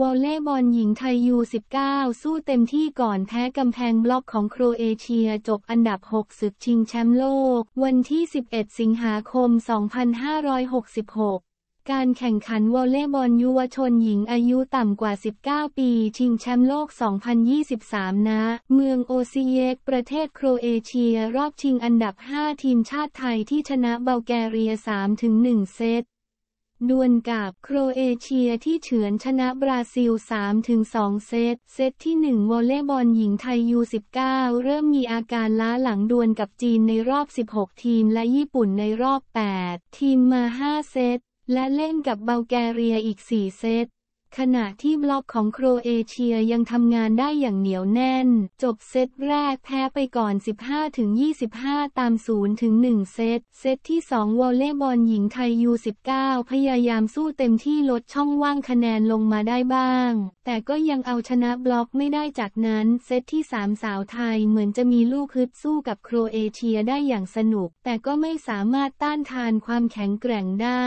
วอลเล่บอลหญิงไทยยู19 สู้เต็มที่ก่อนแพ้กำแพงบล็อกของโครเอเชียจบอันดับ6ศึกชิงแชมป์โลก วันที่ 11 สิงหาคม 2566 การแข่งขันวอลเล่บอลยุวชนหญิงอายุต่ำกว่า 19 ปีชิงแชมป์โลก 2023 นะ เมืองโอซิเยกประเทศโครเอเชียรอบชิงอันดับ 5 ทีมชาติไทยที่ชนะเบลแกเรีย 3-1 เซตดวลกับโครเอเชียที่เฉือนชนะบราซิล 3-2 เซต เซตที่ 1 วอลเล่บอลหญิงไทยยู19เริ่มมีอาการล้าหลังดวลกับจีนในรอบ 16 ทีมและญี่ปุ่นในรอบ 8 ทีมมา 5 เซต และเล่นกับเบลแกเรียอีก 4 เซตขณะที่บล็อกของโครเอเชียยังทำงานได้อย่างเหนียวแน่น จบเซตแรกแพ้ไปก่อน 15-25 ตาม 0-1 เซต เซตที่ 2 วอลเล่บอลหญิงไทยยู19พยายามสู้เต็มที่ลดช่องว่างคะแนนลงมาได้บ้าง แต่ก็ยังเอาชนะบล็อกไม่ได้จากนั้น เซตที่ 3 สาวไทยเหมือนจะมีลูกฮึดสู้กับโครเอเชียได้อย่างสนุก แต่ก็ไม่สามารถต้านทานความแข็งแกร่งได้